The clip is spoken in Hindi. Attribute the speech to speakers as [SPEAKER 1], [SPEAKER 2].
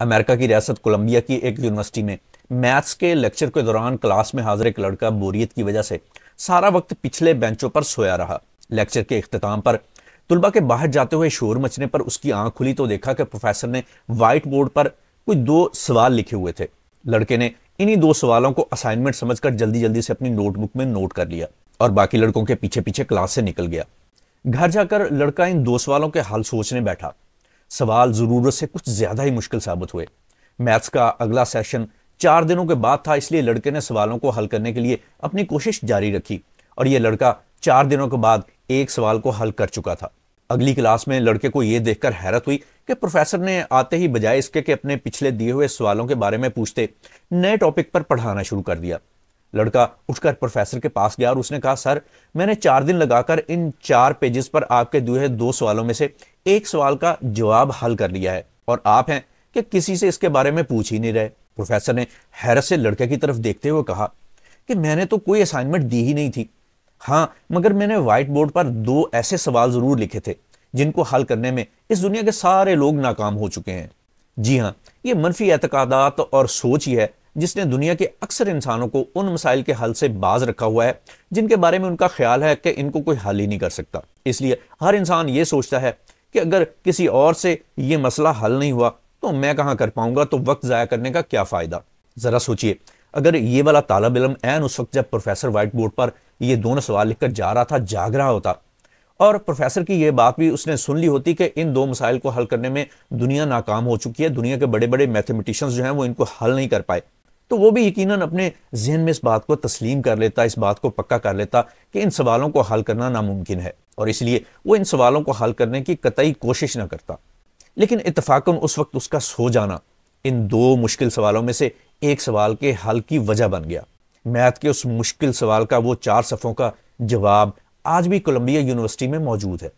[SPEAKER 1] अमेरिका की रियासत कोलंबिया की एक यूनिवर्सिटी में मैथ्स के लेक्चर के दौरान क्लास में हाजिर एक लड़का बोरियत की वजह से सारा वक्त पिछले बेंचों पर सोया रहा लेक्चर के अख्ताम पर तुलबा के बाहर जाते हुए शोर मचने पर उसकी आंख खुली तो देखा कि प्रोफेसर ने व्हाइट बोर्ड पर कोई दो सवाल लिखे हुए थे लड़के ने इन्हीं दो सवालों को असाइनमेंट समझकर जल्दी जल्दी से अपनी नोटबुक में नोट कर लिया और बाकी लड़कों के पीछे पीछे क्लास से निकल गया घर जाकर लड़का इन दो सवालों के हल सोचने बैठा सवाल ज़रूरत से कुछ ज़्यादा ही मुश्किल साबित हुए मैथ्स का अगला सेशन चार दिनों के बाद था इसलिए लड़के ने सवालों को हल करने के लिए अपनी कोशिश जारी रखी और यह लड़का चार दिनों के बाद एक सवाल को हल कर चुका था अगली क्लास में लड़के को यह देखकर हैरत हुई कि प्रोफेसर ने आते ही बजाय इसके कि अपने पिछले दिए हुए सवालों के बारे में पूछते नए टॉपिक पर पढ़ाना शुरू कर दिया लड़का उठकर प्रोफेसर के पास गया और उसने कहा सर मैंने चार दिन लगाकर इन चार पेजेस पर आपके दिए दो सवालों में से एक सवाल का जवाब हल कर लिया है और आप हैं कि किसी से इसके बारे में पूछ ही नहीं रहे प्रोफेसर ने हैरत से लड़के की तरफ देखते हुए कहा कि मैंने तो कोई असाइनमेंट दी ही नहीं थी हाँ मगर मैंने व्हाइट बोर्ड पर दो ऐसे सवाल जरूर लिखे थे जिनको हल करने में इस दुनिया के सारे लोग नाकाम हो चुके हैं जी हाँ ये मनफी एतकदात और सोच ही है जिसने दुनिया के अक्सर इंसानों को उन मसाइल के हल से बाज रखा हुआ है जिनके बारे में उनका ख्याल है कि इनको कोई हल ही नहीं कर सकता इसलिए हर इंसान ये सोचता है कि अगर किसी और से ये मसला हल नहीं हुआ तो मैं कहाँ कर पाऊंगा तो वक्त ज़ाया करने का क्या फ़ायदा ज़रा सोचिए अगर ये वाला तालब इलम एन उस वक्त जब प्रोफेसर वाइट बोर्ड पर ये दोनों सवाल लिखकर जा रहा था जाग रहा होता और प्रोफेसर की ये बात भी उसने सुन ली होती कि इन दो मसाइल को हल करने में दुनिया नाकाम हो चुकी है दुनिया के बड़े बड़े मैथमेटिशंस जो हैं वो इनको हल नहीं कर पाए तो वो भी यकीनन अपने जहन में इस बात को तस्लीम कर लेता इस बात को पक्का कर लेता कि इन सवालों को हल करना नामुमकिन है और इसलिए वो इन सवालों को हल करने की कतई कोशिश ना करता लेकिन इतफाक़न उस वक्त उसका सो जाना इन दो मुश्किल सवालों में से एक सवाल के हल की वजह बन गया मैथ के उस मुश्किल सवाल का वो चार सफ़ों का जवाब आज भी कोलंबिया यूनिवर्सिटी में मौजूद है